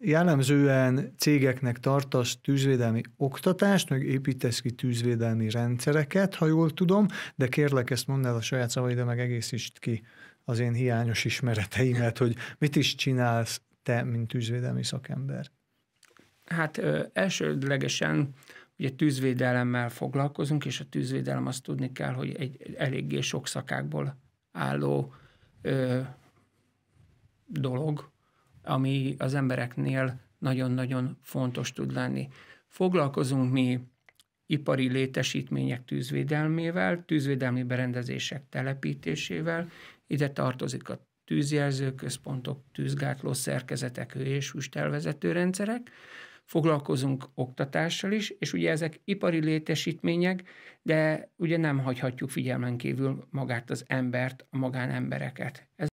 jellemzően cégeknek tartasz tűzvédelmi oktatást, meg építesz ki tűzvédelmi rendszereket, ha jól tudom, de kérlek ezt mondd el a saját de meg egészítsd ki az én hiányos ismereteimet, hogy mit is csinálsz te, mint tűzvédelmi szakember? Hát ö, elsődlegesen ugye tűzvédelemmel foglalkozunk, és a tűzvédelem azt tudni kell, hogy egy eléggé sok szakákból álló ö, dolog, ami az embereknél nagyon-nagyon fontos tud lenni. Foglalkozunk mi ipari létesítmények tűzvédelmével, tűzvédelmi berendezések telepítésével, ide tartozik a tűzjelzőközpontok, tűzgátló szerkezetek, hő- és füstelvezető rendszerek, foglalkozunk oktatással is, és ugye ezek ipari létesítmények, de ugye nem hagyhatjuk figyelmen kívül magát az embert, a magánembereket. Ez